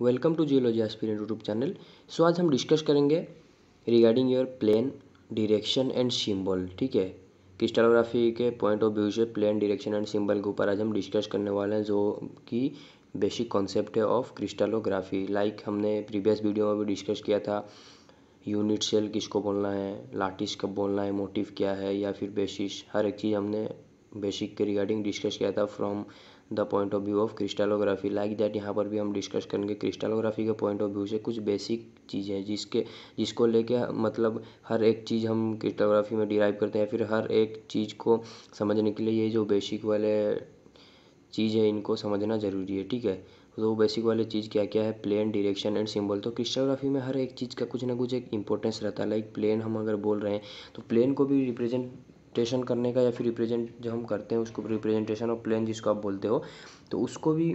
welcome to geology experiment YouTube channel so आज हम discuss करेंगे regarding your plane direction and symbol ठीक है क्रिस्टलोग्राफी के पॉइंट ऑफ व्यू से प्लेन डिरेक्शन एंड सिंबल के ऊपर आज हम डिस्कस करने वाले हैं जो कि बेसिक कॉन्सेप्ट है ऑफ क्रिस्टलोग्राफी लाइक हमने प्रीवियस वीडियो में भी डिस्कस किया था यूनिट सेल किसको बोलना है लाटिस कब बोलना है मोटिव क्या है या फिर बेसिस हर एक चीज़ हमने बेसिक के रिगार्डिंग डिस्कस किया था from the point of view of crystallography like that यहाँ पर भी हम डिस्कस करेंगे क्रिस्टलोग्राफी के पॉइंट ऑफ व्यू से कुछ बेसिक चीज़ें जिसके जिसको लेके मतलब हर एक चीज़ हम क्रिस्टलोग्राफी में डिराइव करते हैं फिर हर एक चीज़ को समझने के लिए ये जो बेसिक वाले चीज़ है इनको समझना ज़रूरी है ठीक है तो बेसिक वाले चीज़ क्या क्या है प्लेन डायरेक्शन एंड सिंबल तो क्रिस्टोग्राफी में हर एक चीज़ का कुछ ना कुछ एक इंपॉर्टेंस रहता है लाइक प्लेन हम अगर बोल रहे हैं तो प्लेन को भी रिप्रेजेंट रिप्रेजेंटेशन करने का या फिर रिप्रेजेंट जो हम करते हैं उसको रिप्रेजेंटेशन ऑफ प्लेन जिसको आप बोलते हो तो उसको भी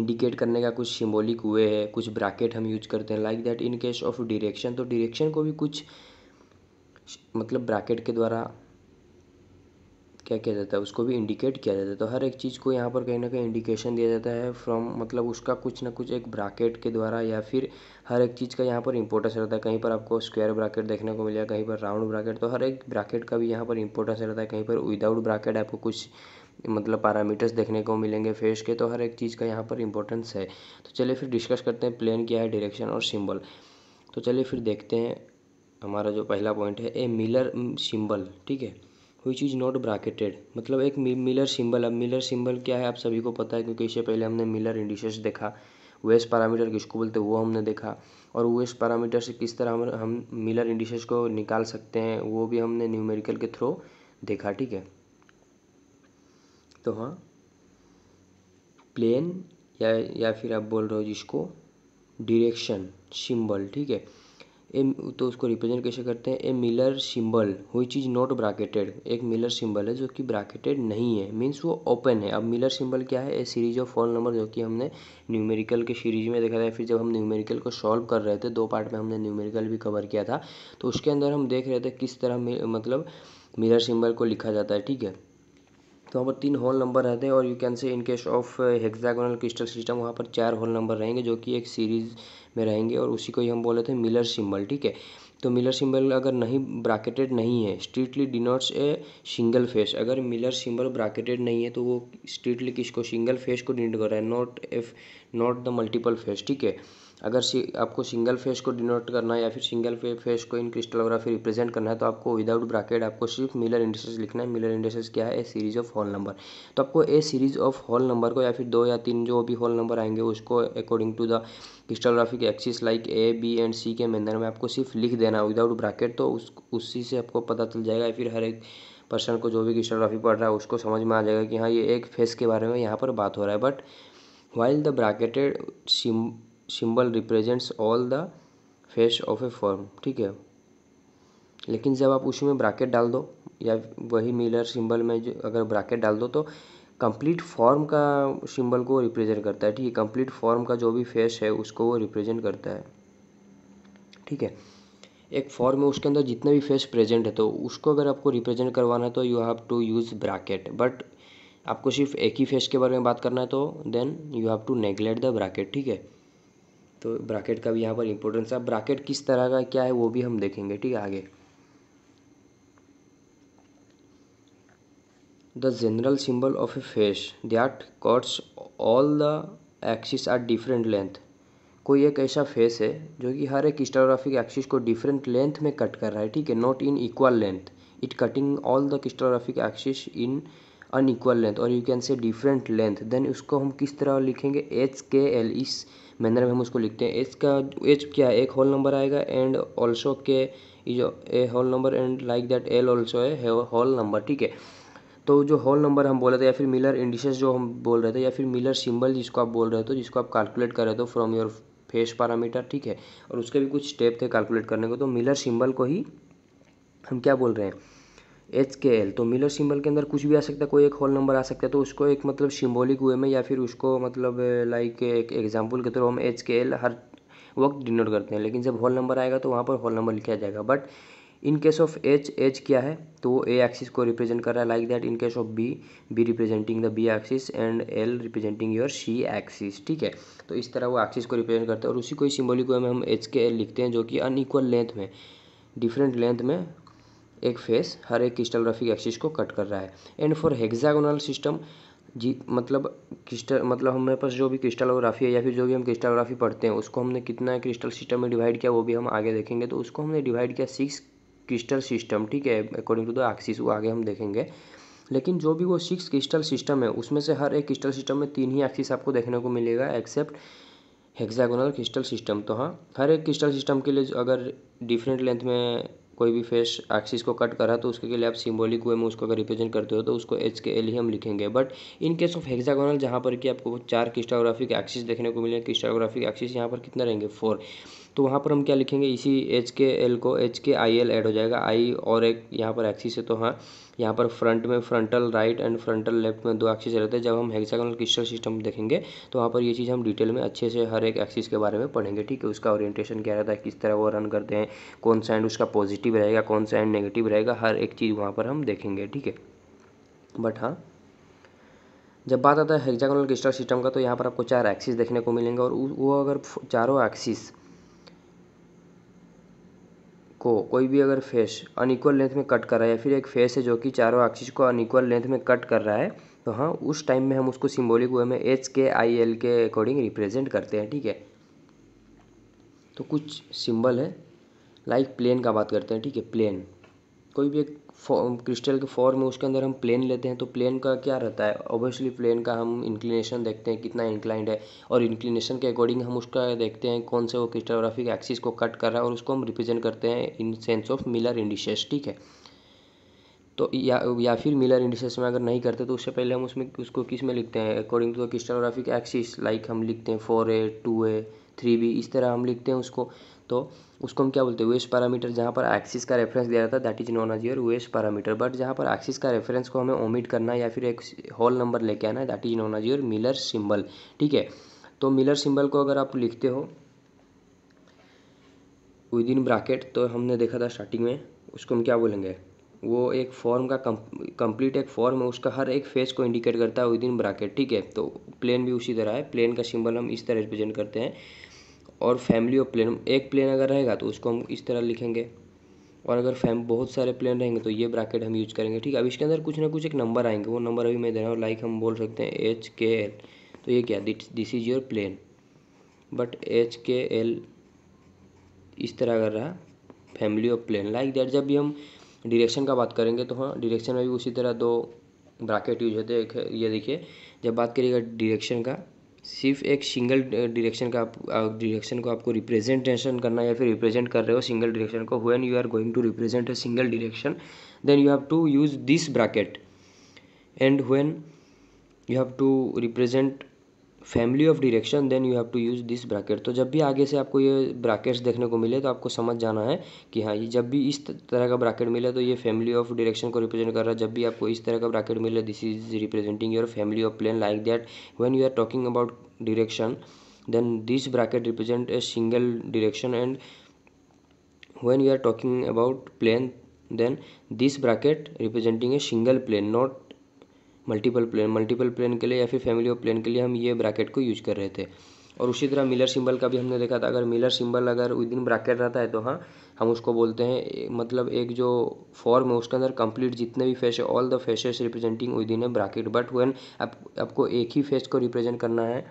इंडिकेट करने का कुछ सिम्बोलिक वे है कुछ ब्रैकेट हम यूज करते हैं like that in case of direction तो डिरेक्शन को भी कुछ मतलब ब्रैकेट के द्वारा क्या किया जाता है उसको भी इंडिकेट किया जाता है तो हर एक चीज़ को यहाँ पर कहीं ना कहीं इंडिकेशन दिया जाता है फ्रॉम मतलब उसका कुछ ना कुछ एक ब्राकेट के द्वारा या फिर हर एक चीज़ का यहाँ पर इंपॉर्टेंस रहता है कहीं पर आपको स्क्वायर ब्राकेट देखने को मिलेगा कहीं पर राउंड ब्राकेट तो हर एक ब्राकेट का भी यहाँ पर इंपॉर्टेंस रहता है कहीं पर विदाउट ब्राकेट आपको कुछ मतलब पैरामीटर्स देखने को मिलेंगे फेस के तो हर एक चीज़ का यहाँ पर इंपॉर्टेंस है तो चलिए फिर डिस्कस करते हैं प्लेन क्या है डायरेक्शन और सिम्बल तो चलिए फिर देखते हैं हमारा जो पहला पॉइंट है ए मिलर सिम्बल ठीक है विच इज़ नॉट ब्राकेटेड मतलब एक मिलर सिंबल अब मिलर सिंबल क्या है आप सभी को पता है क्योंकि इससे पहले हमने मिलर इंडिशेस देखा वेस पैरामीटर किसको बोलते हैं वो हमने देखा और वेस पैरामीटर से किस तरह हम हम मिलर इंडिशेस को निकाल सकते हैं वो भी हमने न्यूमेरिकल के थ्रू देखा ठीक है तो हाँ प्लेन या या फिर आप बोल रहे हो जिसको डिरेक्शन सिंबल ठीक है ए तो उसको रिप्रेजेंट कैसे करते हैं ए मिलर सिंबल हुई चीज़ नॉट ब्राकेटेड एक मिलर सिंबल है जो कि ब्राकेटेड नहीं है मीन्स वो ओपन है अब मिलर सिंबल क्या है a series of fall number जो कि हमने न्यूमेरिकल के सीरीज में देखा था फिर जब हम न्यूमेरिकल को सॉल्व कर रहे थे दो पार्ट में हमने न्यूमेरिकल भी कवर किया था तो उसके अंदर हम देख रहे थे किस तरह मतलब मिरर सिंबल को लिखा जाता है ठीक है तो वहाँ पर तीन होल नंबर रहते हैं और you can say in case of hexagonal crystal system वहाँ पर चार होल नंबर रहेंगे जो कि एक सीरीज में रहेंगे और उसी को ही हम बोले थे मिलर सिंबल ठीक है तो मिलर सिंबल अगर नहीं ब्राकेटेड नहीं है strictly denotes a single face अगर मिलर सिंबल ब्राकेटेड नहीं है तो वो स्ट्रिक्टली किसको सिंगल फेस को डिनोट कर रहा है not F not the multiple face ठीक है अगर आपको सिंगल फेस को डिनोट करना है या फिर सिंगल फेस को इन क्रिस्टलोग्राफी रिप्रेजेंट करना है तो आपको विदाउट ब्रैकेट आपको सिर्फ मिलर इंडस्ट्रीज लिखना है मिलर इंडिसेस क्या है a series of whole number तो आपको a series of whole number को या फिर दो या तीन जो भी हॉल नंबर आएंगे उसको according to the crystallographic axis like A B and C के मैनर में आपको सिर्फ लिख देना है विदाउट ब्रैकेट तो उस उसी से आपको पता चल जाएगा या फिर हर एक पर्सन को जो भी क्रिस्टलोग्राफी पढ़ रहा है उसको समझ में आ जाएगा कि हाँ ये एक फेस के बारे में यहाँ पर बात हो रहा है but while the bracketed sim symbol represents all the face of a form ठीक है लेकिन जब आप उसमें ब्राकेट डाल दो या वही मिलर सिंबल में जो अगर ब्राकेट डाल दो तो कंप्लीट फॉर्म का सिंबल को रिप्रेजेंट करता है ठीक है कंप्लीट फॉर्म का जो भी फेस है उसको वो रिप्रेजेंट करता है ठीक है एक फॉर्म है उसके अंदर जितने भी फेस प्रेजेंट है तो उसको अगर आपको रिप्रेजेंट करवाना है तो you have to use bracket but आपको सिर्फ एक ही फेस के बारे में बात करना है तो then you have to neglect the bracket ठीक है तो ब्राकेट का भी यहाँ पर इम्पोर्टेंस है ब्राकेट किस तरह का क्या है वो भी हम देखेंगे ठीक है आगे the general symbol of a face that cuts all the axis are different length कोई एक ऐसा फेस है जो कि हर एक स्टोग्राफिक एक्सिस को डिफरेंट लेंथ में कट कर रहा है ठीक है not in equal length it cutting all the crystallographic axis in unequal length और you can say different length then उसको हम किस तरह लिखेंगे एच के एल इस मैनर में हम उसको लिखते हैं इसका एच क्या है एक होल नंबर आएगा एंड ऑल्सो के जो a whole number and like that L also है होल नंबर ठीक है तो जो होल नंबर हम बोल रहे थे या फिर मिलर इंडिशेस जो हम बोल रहे थे या फिर मिलर सिंबल जिसको आप बोल रहे हो तो जिसको आप कैलकुलेट कर रहे हो फ्रॉम योर फेस पैरामीटर ठीक है और उसके भी कुछ स्टेप थे कैलकुलेट करने को तो मिलर सिंबल को ही हम क्या बोल रहे हैं एच के एल तो मिलर सिंबल के अंदर कुछ भी आ सकता है कोई एक होल नंबर आ सकता है तो उसको एक मतलब सिम्बोलिक वे में या फिर उसको मतलब लाइक uh, uh, एक एग्जाम्पल के थ्रू हम एच के एल हर वक्त डिनोट करते हैं लेकिन जब होल नंबर आएगा तो वहाँ पर होल नंबर लिखा जाएगा but in case of H H क्या है तो वो ए एक्सिस को रिप्रेजेंट कर रहा है like that in case of B B representing the B axis and L representing your C axis ठीक है तो इस तरह वो एक्सिस को रिप्रेजेंट करता है और उसी को ही वे में हम एच के एल लिखते हैं जो कि अनइक्वल लेंथ में डिफरेंट लेंथ में एक फेस हर एक क्रिस्टलोग्राफिक एक्सिस को कट कर रहा है एंड फॉर हेक्सागोनल सिस्टम जी मतलब क्रिस्टल मतलब हमारे पास जो भी क्रिस्टलोग्राफी है या फिर जो भी हम क्रिस्टलोग्राफी पढ़ते हैं उसको हमने कितना क्रिस्टल सिस्टम में डिवाइड किया वो भी हम आगे देखेंगे तो उसको हमने डिवाइड किया सिक्स क्रिस्टल सिस्टम ठीक है अकॉर्डिंग टू द एक्सिस वो आगे हम देखेंगे लेकिन जो भी वो सिक्स क्रिस्टल सिस्टम है उसमें से हर एक क्रिस्टल सिस्टम में तीन ही एक्सिस आपको देखने को मिलेगा एक्सेप्ट हेक्सागोनल क्रिस्टल सिस्टम तो हाँ हर एक क्रिस्टल सिस्टम के लिए अगर डिफरेंट लेंथ में कोई भी फेस एक्सिस को कट करा तो उसके लिए आप सिम्बोलिक वे में उसको अगर रिप्रेजेंट करते हो तो उसको एच के एल ही हम लिखेंगे but in case of hexagonal जहाँ पर कि आपको चार क्रिस्टाग्राफिक एक्सिस देखने को मिले क्रिस्टाग्राफिक एक्सिस यहाँ पर कितना रहेंगे फोर तो वहाँ पर हम क्या लिखेंगे इसी एच के एल को H K I L add हो जाएगा आई और एक यहाँ पर एक्सिस है तो हाँ यहाँ पर फ्रंट में frontal right and frontal left में दो एक्सिस रहते हैं जब हम हेक्सागोनल क्रिस्टल सिस्टम देखेंगे तो वहाँ पर ये चीज़ हम डिटेल में अच्छे से हर एक एक्सिस के बारे में पढ़ेंगे ठीक है उसका ओरिएंटेशन क्या रहता है किस तरह वो रन करते हैं कौन सा एंड उसका पॉजिटिव रहेगा कौन सा एंड नेगेटिव रहेगा हर एक चीज़ वहाँ पर हम देखेंगे ठीक है बट हाँ जब बात आता है हेक्सागोनल क्रिस्टल सिस्टम का तो यहाँ पर आपको चार एक्सिस देखने को मिलेंगे और वो अगर चारों एक्सिस को कोई भी अगर फेस अनइक्वल लेंथ में कट कर रहा है या फिर एक फेस है जो कि चारों एक्सिस को अनइक्वल लेंथ में कट कर रहा है तो हाँ उस टाइम में हम उसको सिम्बोलिक वे में एच के आई एल के अकॉर्डिंग रिप्रेजेंट करते हैं ठीक है तो कुछ सिंबल है लाइक प्लेन का बात करते हैं ठीक है प्लेन कोई भी एक क्रिस्टल के फॉर्म है उसके अंदर हम प्लेन लेते हैं तो प्लेन का क्या रहता है ऑब्वियसली प्लेन का हम इंक्लिनेशन देखते हैं कितना इंक्लाइंड है और इंक्लिनेशन के अकॉर्डिंग हम उसका देखते हैं कौन से वो क्रिस्टोग्राफिक एक्सिस को कट कर रहा है और उसको हम रिप्रेजेंट करते हैं in sense of Miller indices ठीक है तो या या फिर मिलर इंडिसेस में अगर नहीं करते तो उससे पहले हम उसमें उसको किस में लिखते हैं according to the crystallographic axis like हम लिखते हैं four A two A three B इस तरह हम लिखते हैं उसको तो उसको हम क्या बोलते हैं वेस्ट पैरामीटर जहाँ पर एक्सिस का रेफरेंस दिया जाता है that is known as your Weiss parameter but जहाँ पर एक्सिस का रेफरेंस को हमें ओमिट करना या फिर एक होल नंबर लेके आना है that is known as your Miller symbol ठीक है तो मिलर सिंबल को अगर आप लिखते हो विद इन ब्राकेट तो हमने देखा था स्टार्टिंग में उसको हम क्या बोलेंगे वो एक फॉर्म का कंप्लीट एक फॉर्म है उसका हर एक फेज को इंडिकेट करता है विद इन ब्राकेट ठीक है तो प्लेन भी उसी तरह है प्लेन का सिंबल हम इस तरह रिप्रेजेंट करते हैं और फैमिली ऑफ प्लेन एक प्लेन अगर रहेगा तो उसको हम इस तरह लिखेंगे और अगर फैम बहुत सारे प्लेन रहेंगे तो ये ब्रैकेट हम यूज करेंगे ठीक है अब इसके अंदर कुछ ना कुछ एक नंबर आएंगे वो नंबर अभी मैं दे रहा हूँ लाइक हम बोल सकते हैं एच के एल तो ये क्या this is your plane but H K L इस तरह अगर रहा family of plane like that जब भी हम डिरेक्शन का बात करेंगे तो हाँ डिरेक्शन में भी उसी तरह दो ब्राकेट यूज होते हैं ये देखिए जब बात करिएगा डिरेक्शन का सिर्फ एक सिंगल डिरेक्शन का आप डिरेक्शन को आपको रिप्रेजेंटेशन करना या फिर रिप्रेजेंट कर रहे हो सिंगल डिरेक्शन को when you are going to represent a single direction then you have to use this bracket and when you have to represent family of direction then you have to use this bracket तो जब भी आगे से आपको ये brackets देखने को मिले तो आपको समझ जाना है कि हाँ ये जब भी इस तरह का ब्रैकेट मिले तो ये फैमिली ऑफ डिरेक्शन को रिप्रेजेंट कर रहा है जब भी आपको इस तरह का ब्रैकेट मिले this is representing your family of plane like that when you are talking about direction then this bracket represent a single direction and when you are talking about plane then this bracket representing a single plane not multiple plane multiple plane के लिए या फिर family of plane के लिए हम ये bracket को use कर रहे थे और उसी तरह मिलर सिंबल का भी हमने देखा था अगर मिलर सिंबल अगर विद इन ब्रैकेट रहता है तो हाँ हम उसको बोलते हैं मतलब एक जो फॉर्म है उसके अंदर कंप्लीट जितने भी फेस है all the faces representing within a bracket but one आप, आपको एक ही फेस को रिप्रेजेंट करना है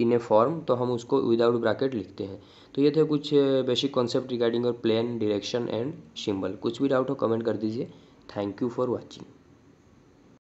इन ए फॉर्म तो हम उसको विदाउट ब्रैकेट लिखते हैं तो ये थे कुछ बेसिक कॉन्सेप्ट रिगार्डिंग और प्लेन डिरेक्शन एंड सिम्बल कुछ भी डाउट हो कमेंट कर दीजिए थैंक यू फॉर वॉचिंग